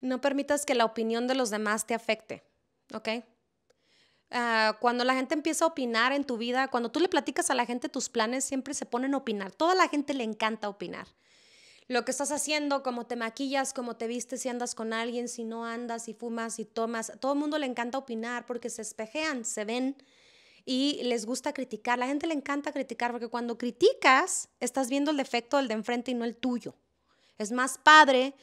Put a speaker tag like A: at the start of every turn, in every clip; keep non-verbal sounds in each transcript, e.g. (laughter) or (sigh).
A: No permitas que la opinión de los demás te afecte, ¿ok? Ah, cuando la gente empieza a opinar en tu vida, cuando tú le platicas a la gente tus planes, siempre se ponen a opinar. Toda la gente le encanta opinar. Lo que estás haciendo, cómo te maquillas, cómo te vistes, si andas con alguien, si no andas, si fumas, si tomas. Todo el mundo le encanta opinar porque se espejean, se ven y les gusta criticar. La gente le encanta criticar porque cuando criticas, estás viendo el defecto del de enfrente y no el tuyo. Es más padre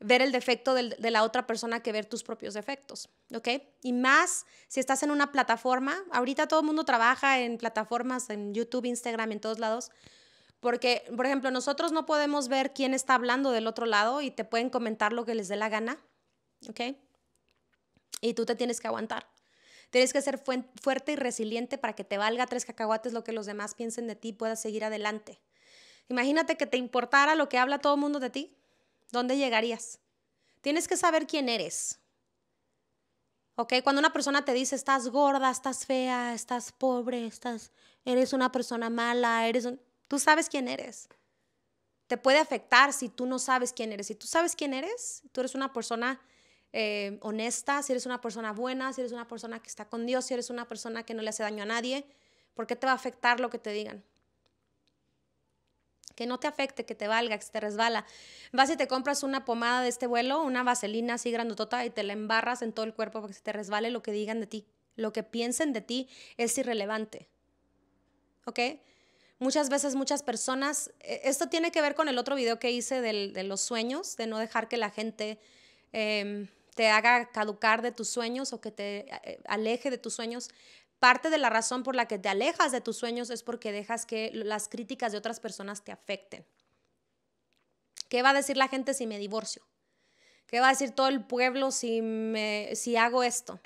A: ver el defecto de la otra persona que ver tus propios defectos, ¿ok? Y más si estás en una plataforma, ahorita todo el mundo trabaja en plataformas, en YouTube, Instagram, en todos lados, porque, por ejemplo, nosotros no podemos ver quién está hablando del otro lado y te pueden comentar lo que les dé la gana, ¿ok? Y tú te tienes que aguantar. Tienes que ser fuerte y resiliente para que te valga tres cacahuates lo que los demás piensen de ti y puedas seguir adelante. Imagínate que te importara lo que habla todo el mundo de ti. ¿Dónde llegarías? Tienes que saber quién eres. ¿Ok? Cuando una persona te dice, estás gorda, estás fea, estás pobre, estás, eres una persona mala, eres un... Tú sabes quién eres. Te puede afectar si tú no sabes quién eres. Si tú sabes quién eres, tú eres una persona eh, honesta, si eres una persona buena, si eres una persona que está con Dios, si eres una persona que no le hace daño a nadie, ¿por qué te va a afectar lo que te digan? que no te afecte, que te valga, que se te resbala. Vas y te compras una pomada de este vuelo, una vaselina así grandotota y te la embarras en todo el cuerpo para que se te resbale lo que digan de ti. Lo que piensen de ti es irrelevante. ¿Ok? Muchas veces, muchas personas, e, esto tiene que ver con el otro video que hice de los sueños, de no dejar que la gente... Em, te haga caducar de tus sueños o que te eh, aleje de tus sueños, Parte de la razón por la que te alejas de tus sueños es porque dejas que las críticas de otras personas te afecten. ¿Qué va a decir la gente si me divorcio? ¿Qué va a decir todo el pueblo si, me, si hago esto?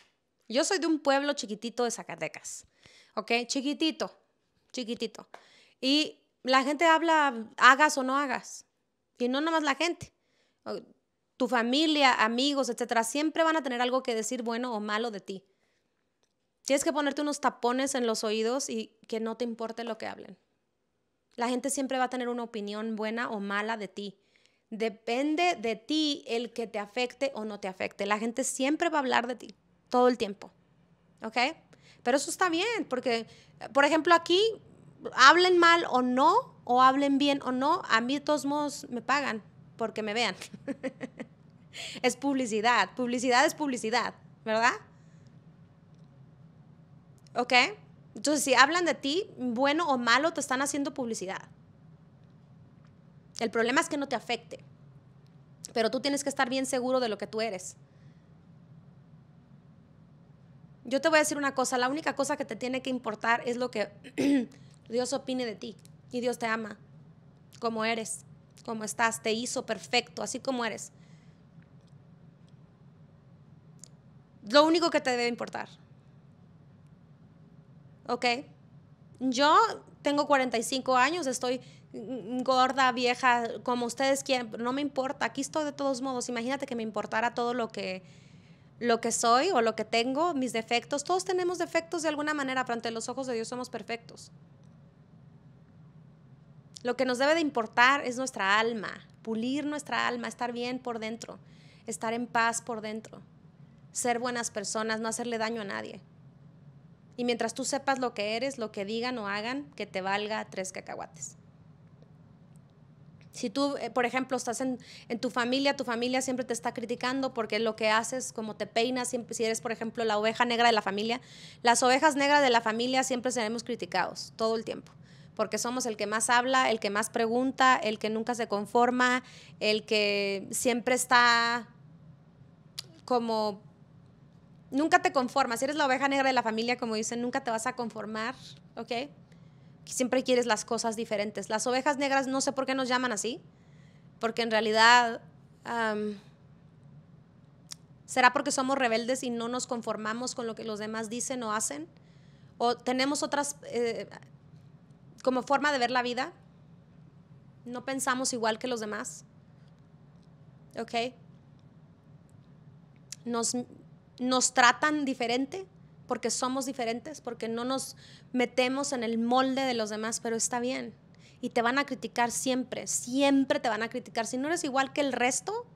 A: Yo soy de un pueblo chiquitito de Zacatecas, ¿ok? Chiquitito, chiquitito. Y la gente habla, hagas o no hagas. Y no nomás la gente. Tu familia, amigos, etcétera, siempre van a tener algo que decir bueno o malo de ti. Tienes que ponerte unos tapones en los oídos y que no te importe lo que hablen. La gente siempre va a tener una opinión buena o mala de ti. Depende de ti el que te afecte o no te afecte. La gente siempre va a hablar de ti todo el tiempo. ¿Ok? Pero eso está bien, porque, por ejemplo, aquí hablen mal o no, o hablen bien o no, a mí de todos modos me pagan porque me vean. (laughs) es publicidad. Publicidad es publicidad, ¿verdad? ¿Ok? Entonces, si hablan de ti, bueno o malo, te están haciendo publicidad. El problema es que no te afecte. Pero tú tienes que estar bien seguro de lo que tú eres. Yo te voy a decir una cosa, la única cosa que te tiene que importar es lo que (clears throat) Dios opine de ti. Y Dios te ama, como eres, como estás, te hizo perfecto, así como eres. Lo único que te debe importar. ¿ok? Yo tengo 45 años, estoy gorda, vieja, como ustedes pero no me importa, aquí estoy de todos modos, imagínate que me importara todo lo que lo que soy o lo que tengo, mis defectos, todos tenemos defectos de alguna manera, pero ante los ojos de Dios somos perfectos. Lo que nos debe de importar es nuestra alma, pulir nuestra alma, estar bien por dentro, estar en paz por dentro, ser buenas personas, no hacerle daño a nadie. Y mientras tú sepas lo que eres, lo que digan o hagan, que te valga tres cacahuates. Si tú, eh, por ejemplo, estás en, tu familia, tu familia siempre te está criticando porque lo que haces, como te peinas, siempre, si eres, por ejemplo, la oveja negra de la familia, las ovejas negras de la familia siempre seremos criticados todo el tiempo, porque somos el que más habla, el que más pregunta, el que nunca se conforma, el que siempre está como nunca te conformas. Si eres la oveja negra de la familia, como dicen, nunca te vas a conformar, ¿ok? Siempre quieres las cosas diferentes. Las ovejas negras, no sé por qué nos llaman así, porque en realidad será porque somos rebeldes y no nos conformamos con lo que los demás dicen o hacen, o tenemos otras eh, como forma de ver la vida. No pensamos igual que los demás. ¿Ok? Nos, nos tratan diferente porque somos diferentes, porque no nos metemos en el molde de los demás, pero está bien. Y te van a criticar siempre, siempre te van a criticar. Si no eres igual que el resto,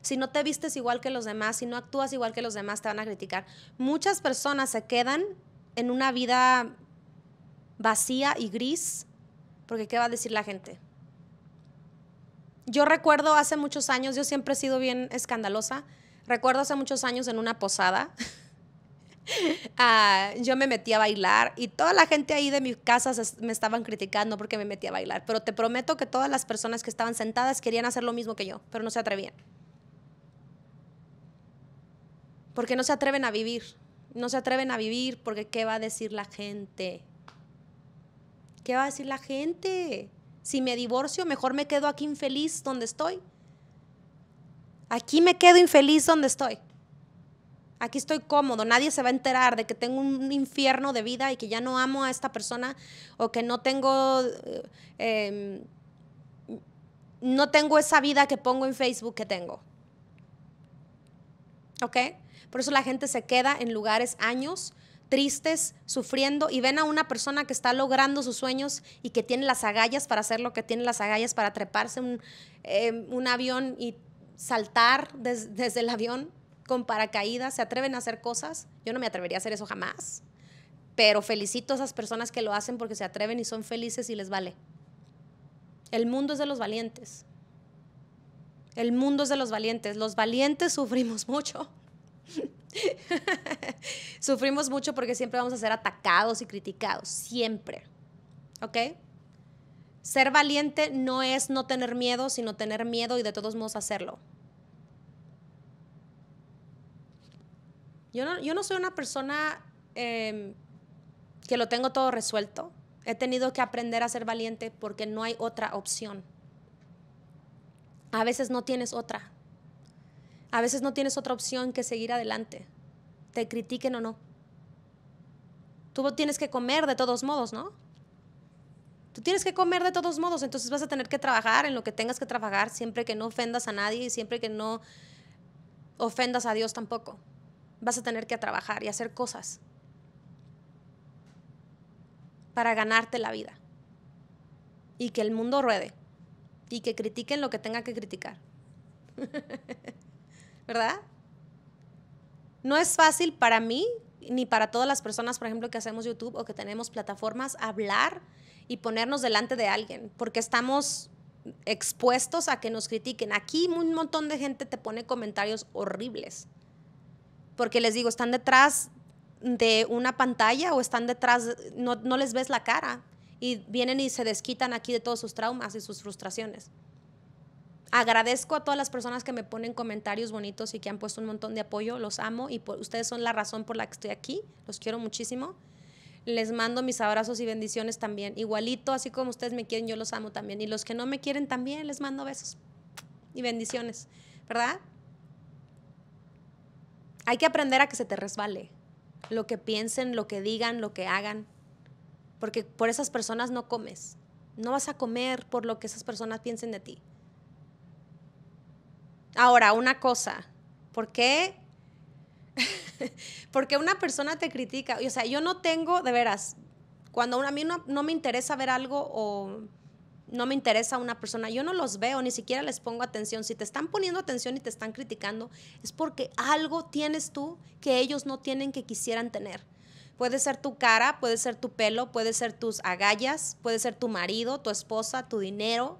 A: si no te vistes igual que los demás, si no actúas igual que los demás, te van a criticar. Muchas personas se quedan en una vida vacía y gris, porque ¿qué va a decir la gente? Yo recuerdo hace muchos años, yo siempre he sido bien escandalosa, Recuerdo hace muchos años en una posada. (laughs) Ah, yo me metí a bailar y toda la gente ahí de mi casa me estaban criticando porque me metí a bailar, pero te prometo que todas las personas que estaban sentadas querían hacer lo mismo que yo, pero no se atrevían. Porque no se atreven a vivir, no se atreven a vivir porque ¿qué va a decir la gente? ¿Qué va a decir la gente? Si me divorcio, mejor me quedo aquí infeliz donde estoy. Aquí me quedo infeliz donde estoy. Aquí estoy cómodo, nadie se va a enterar de que tengo un infierno de vida y que ya no amo a esta persona o que no tengo, eh, em, no tengo esa vida que pongo en Facebook que tengo. ¿Ok? Por eso la gente se queda en lugares años tristes, sufriendo y ven a una persona que está logrando sus sueños y que tiene las agallas para hacer lo que tiene las agallas para treparse un, em, un avión y saltar desde el avión con paracaídas, se atreven a hacer cosas. Yo no me atrevería a hacer eso jamás, pero felicito a esas personas que lo hacen porque se atreven y son felices y les vale. El mundo es de los valientes. El mundo es de los valientes. Los valientes sufrimos mucho. (laughs) sufrimos mucho porque siempre vamos a ser atacados y criticados, siempre. ¿Ok? Ser valiente no es no tener miedo, sino tener miedo y de todos modos hacerlo. Yo no, soy una persona em, que lo tengo todo resuelto. He tenido que aprender a ser valiente porque no hay otra opción. A veces no tienes otra. A veces no tienes otra opción que seguir adelante. Te critiquen o no. Tú tienes que comer de todos modos, ¿no? Tú tienes que comer de todos modos, entonces vas a tener que trabajar en lo que tengas que trabajar, siempre que no ofendas a nadie y siempre que no ofendas a Dios tampoco. Vas a tener que trabajar y hacer cosas para ganarte la vida y que el mundo ruede y que critiquen lo que tenga que criticar. (laughs) ¿Verdad? No es fácil para mí ni para todas las personas, por ejemplo, que hacemos YouTube o que tenemos plataformas, hablar y ponernos delante de alguien, porque estamos expuestos a que nos critiquen. Aquí un montón de gente te pone comentarios horribles, porque les digo, están detrás de una pantalla o están detrás, no, les ves la cara y vienen y se desquitan aquí de todos sus traumas y sus frustraciones. Agradezco a todas las personas que me ponen comentarios bonitos y que han puesto un montón de apoyo. Los amo y ustedes son la razón por la que estoy aquí. Los quiero muchísimo les mando mis abrazos y bendiciones también. Igualito, así como ustedes me quieren, yo los amo también. Y los que no me quieren también, les mando besos y bendiciones, ¿verdad? Hay que aprender a que se te resbale lo que piensen, lo que digan, lo que hagan, porque por esas personas no comes. No vas a comer por lo que esas personas piensen de ti. Ahora, una cosa, ¿por qué (laughs) Porque una persona te critica. O sea, yo no tengo, de veras, cuando a mí no, no, me interesa ver algo o no me interesa una persona, yo no los veo, ni siquiera les pongo atención. Si te están poniendo atención y te están criticando, es porque algo tienes tú que ellos no tienen que quisieran tener. Puede ser tu cara, puede ser tu pelo, puede ser tus agallas, puede ser tu marido, tu esposa, tu dinero,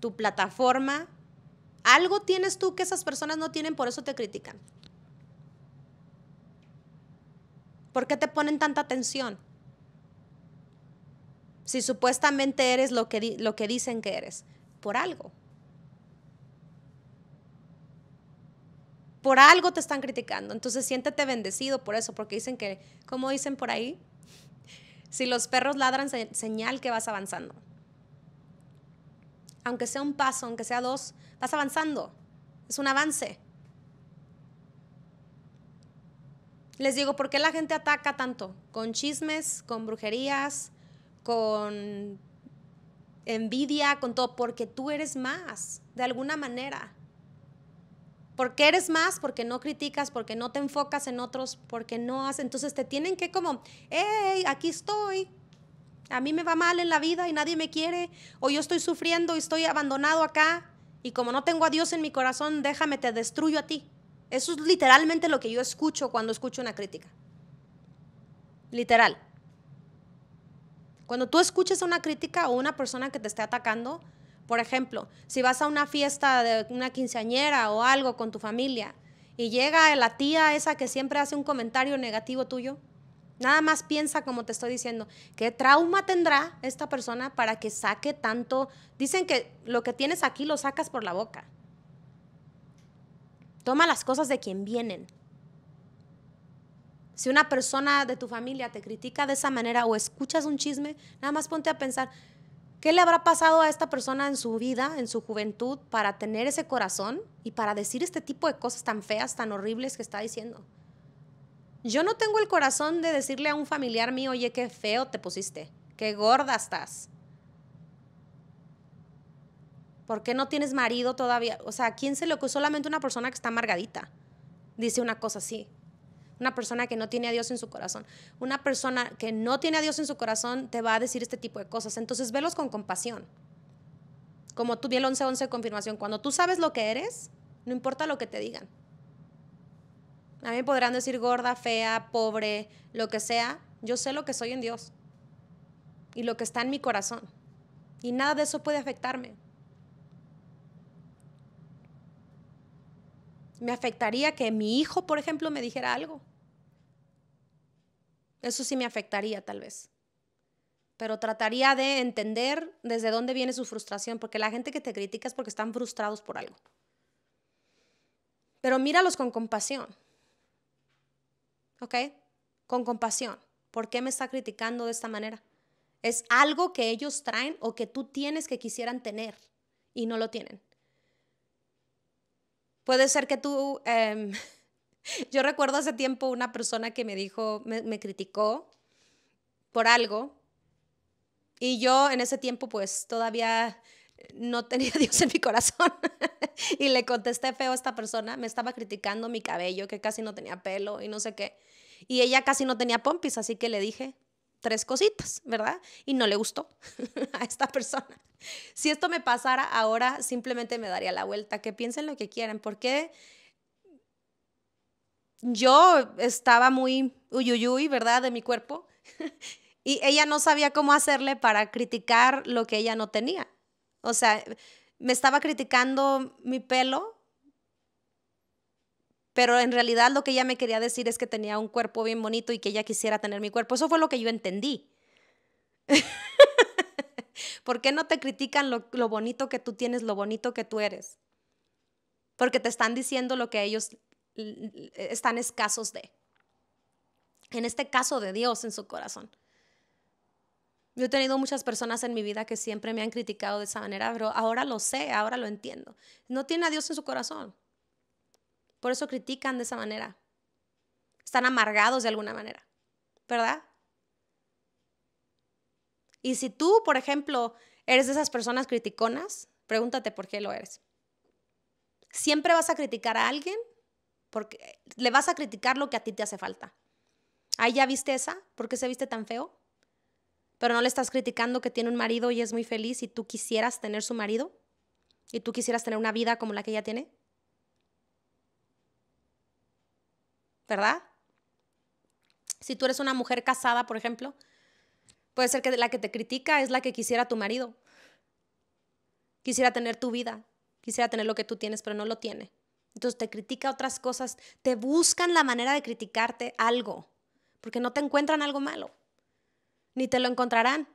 A: tu plataforma. Algo tienes tú que esas personas no tienen, por eso te critican. ¿Por qué te ponen tanta atención? Si supuestamente eres lo que, lo que dicen que eres, por algo. Por algo te están criticando. Entonces siéntete bendecido por eso, porque dicen que, como dicen por ahí, si los perros ladran, señal que vas avanzando. Aunque sea un paso, aunque sea dos, vas avanzando. Es un avance. les digo, ¿por qué la gente ataca tanto? Con chismes, con brujerías, con envidia, con todo, porque tú eres más, de alguna manera. Porque eres más, porque no criticas, porque no te enfocas en otros, porque no haces. Entonces te tienen que como, hey, aquí estoy. A mí me va mal en la vida y nadie me quiere. O yo estoy sufriendo y estoy abandonado acá. Y como no tengo a Dios en mi corazón, déjame, te destruyo a ti. Eso es literalmente lo que yo escucho cuando escucho una crítica. Literal. Cuando tú escuchas una crítica o una persona que te esté atacando, por ejemplo, si vas a una fiesta de una quinceañera o algo con tu familia y llega la tía esa que siempre hace un comentario negativo tuyo, nada más piensa como te estoy diciendo, qué trauma tendrá esta persona para que saque tanto. Dicen que lo que tienes aquí lo sacas por la boca. Toma las cosas de quien vienen. Si una persona de tu familia te critica de esa manera o escuchas un chisme, nada más ponte a pensar, ¿qué le habrá pasado a esta persona en su vida, en su juventud, para tener ese corazón y para decir este tipo de cosas tan feas, tan horribles que está diciendo? Yo no tengo el corazón de decirle a un familiar mío, oye, qué feo te pusiste, qué gorda estás. ¿Por qué no tienes marido todavía? O sea, quién se le ocurre? Solamente una persona que está amargadita dice una cosa así. Una persona que no tiene a Dios en su corazón. Una persona que no tiene a Dios en su corazón te va a decir este tipo de cosas. Entonces, velos con compasión. Como tú vi el 11 de confirmación. Cuando tú sabes lo que eres, no importa lo que te digan. A mí podrán decir gorda, fea, pobre, lo que sea. Yo sé lo que soy en Dios y lo que está en mi corazón. Y nada de eso puede afectarme. Me afectaría que mi hijo, por ejemplo, me dijera algo. Eso sí me afectaría tal vez. Pero trataría de entender desde dónde viene su frustración, porque la gente que te critica es porque están frustrados por algo. Pero míralos con compasión. ¿Ok? Con compasión. ¿Por qué me está criticando de esta manera? Es algo que ellos traen o que tú tienes que quisieran tener y no lo tienen. Puede ser que tú... Em, (laughs) yo recuerdo hace tiempo una persona que me dijo, me, criticó por algo y yo en ese tiempo pues todavía no tenía (laughs) Dios en mi corazón. (laughs) y le contesté feo a esta persona, me estaba criticando mi cabello, que casi no tenía pelo y no sé qué. Y ella casi no tenía pompis, así que le dije, tres cositas, ¿verdad? Y no le gustó (laughs) a esta persona. Si esto me pasara ahora, simplemente me daría la vuelta, que piensen lo que quieran, porque yo estaba muy uyuyuy, ¿verdad?, de mi cuerpo, (laughs) y ella no sabía cómo hacerle para criticar lo que ella no tenía. O sea, me estaba criticando mi pelo pero en realidad lo que ella me quería decir es que tenía un cuerpo bien bonito y que ella quisiera tener mi cuerpo. Eso fue lo que yo entendí. (laughs) ¿Por qué no te critican lo, bonito que tú tienes, lo bonito que tú eres? Porque te están diciendo lo que ellos están escasos de. En este caso de Dios en su corazón. Yo he tenido muchas personas en mi vida que siempre me han criticado de esa manera, pero ahora lo sé, ahora lo entiendo. No tiene a Dios en su corazón. Por eso critican de esa manera. Están amargados de alguna manera, ¿verdad? Y si tú, por ejemplo, eres de esas personas criticonas, pregúntate por qué lo eres. Siempre vas a criticar a alguien porque le vas a criticar lo que a ti te hace falta. Ahí ya viste esa, ¿por qué se viste tan feo? Pero no le estás criticando que tiene un marido y es muy feliz y tú quisieras tener su marido y tú quisieras tener una vida como la que ella tiene. ¿verdad? Si tú eres una mujer casada, por ejemplo, puede ser que la que te critica es la que quisiera tu marido. Quisiera tener tu vida, quisiera tener lo que tú tienes, pero no lo tiene. Entonces te critica otras cosas, te buscan la manera de criticarte algo, porque no te encuentran algo malo, ni te lo encontrarán.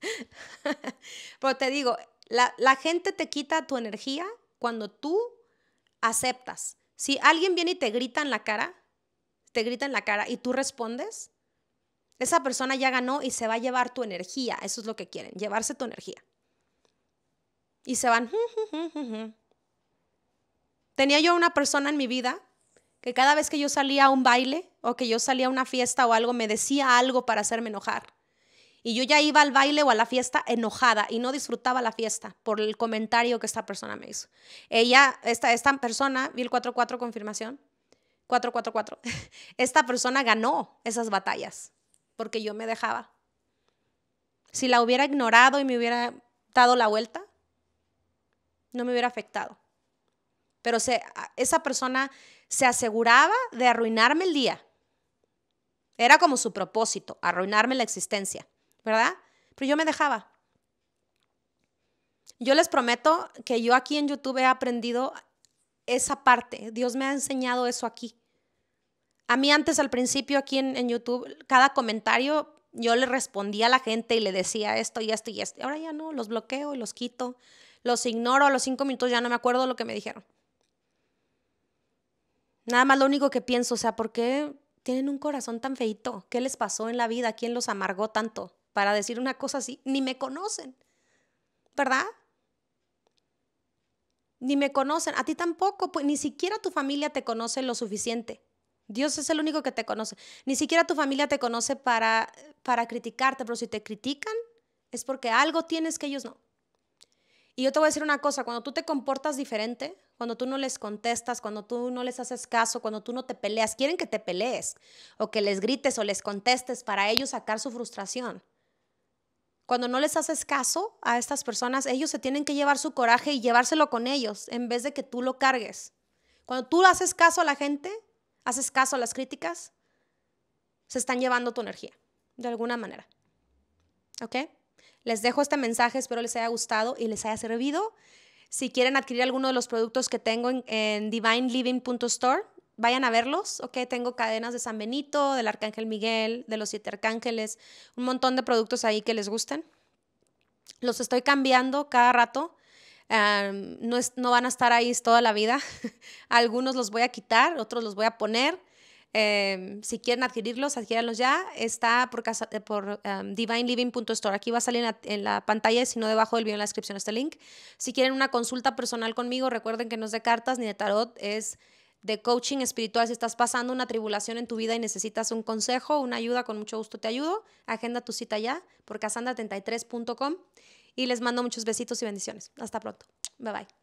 A: (laughs) pero te digo, la, la gente te quita tu energía cuando tú aceptas. Si alguien viene y te grita en la cara, te grita en la cara y tú respondes, esa persona ya ganó y se va a llevar tu energía. Eso es lo que quieren, llevarse tu energía. Y se van. Tenía yo una persona en mi vida que cada vez que yo salía a un baile o que yo salía a una fiesta o algo, me decía algo para hacerme enojar. Y yo ya iba al baile o a la fiesta enojada y no disfrutaba la fiesta por el comentario que esta persona me hizo. Ella, esta, esta persona, 44 confirmación, 444, (laughs) esta persona ganó esas batallas porque yo me dejaba. Si la hubiera ignorado y me hubiera dado la vuelta, no me hubiera afectado. Pero esa persona se aseguraba de arruinarme el día. Era como su propósito, arruinarme la existencia. ¿verdad? Pero yo me dejaba. Yo les prometo que yo aquí en YouTube he aprendido esa parte. Dios me ha enseñado eso aquí. A mí antes, al principio, aquí en, YouTube, cada comentario yo le respondía a la gente y le decía esto y esto y esto. Ahora ya no, los bloqueo, y los quito, los ignoro. A los cinco minutos ya no me acuerdo lo que me dijeron. Nada más lo único que pienso, o sea, ¿por qué tienen un corazón tan feito? ¿Qué les pasó en la vida? ¿Quién los amargó tanto? para decir una cosa así, ni me conocen, ¿verdad? Ni me conocen, a ti tampoco, pues ni siquiera tu familia te conoce lo suficiente. Dios es el único que te conoce. Ni siquiera tu familia te conoce para, para criticarte, pero si te critican es porque algo tienes que ellos no. Y yo te voy a decir una cosa, cuando tú te comportas diferente, cuando tú no les contestas, cuando tú no les haces caso, cuando tú no te peleas, quieren que te pelees o que les grites o les contestes para ellos sacar su frustración. Cuando no les haces caso a estas personas, ellos se tienen que llevar su coraje y llevárselo con ellos en vez de que tú lo cargues. Cuando tú haces caso a la gente, haces caso a las críticas, se están llevando tu energía, de alguna manera. ¿Ok? Les dejo este mensaje, espero les haya gustado y les haya servido. Si quieren adquirir alguno de los productos que tengo en, en divineliving.store, vayan a verlos, ¿ok? Tengo cadenas de San Benito, del Arcángel Miguel, de los Siete Arcángeles, un montón de productos ahí que les gusten. Los estoy cambiando cada rato. Em, no, no van a estar ahí toda la vida. (laughs) Algunos los voy a quitar, otros los voy a poner. Em, si quieren adquirirlos, adquiéranlos ya. Está por, casa, eh, por em, divineliving.store. Aquí va a salir en la, en la pantalla, si no debajo del video en la descripción este link. Si quieren una consulta personal conmigo, recuerden que no es de cartas ni de tarot, es de coaching espiritual, si estás pasando una tribulación en tu vida y necesitas un consejo, una ayuda, con mucho gusto te ayudo. Agenda tu cita ya por casandra33.com y les mando muchos besitos y bendiciones. Hasta pronto. Bye bye.